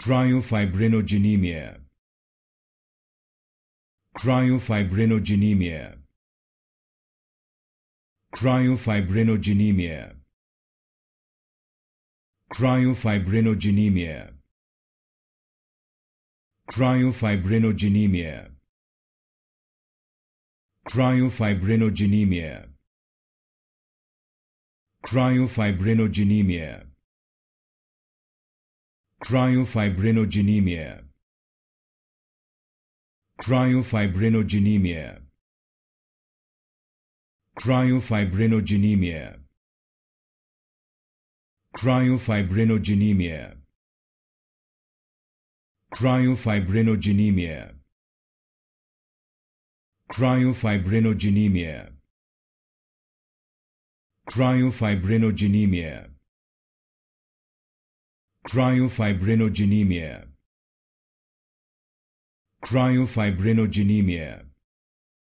Cryofibrinogenemia Cryofibrinogenemia Cryofibrinogenemia Cryofibrinogenemia Cryofibrinogenemia Cryofibrinogenemia Cryofibrinogenemia Cryofibrinogenemia Cryofibrinogenemia Cryofibrinogenemia Cryofibrinogenemia Cryofibrinogenemia Cryofibrinogenemia Cryofibrinogenemia Cryofibrinogenemia Cryofibrinogenemia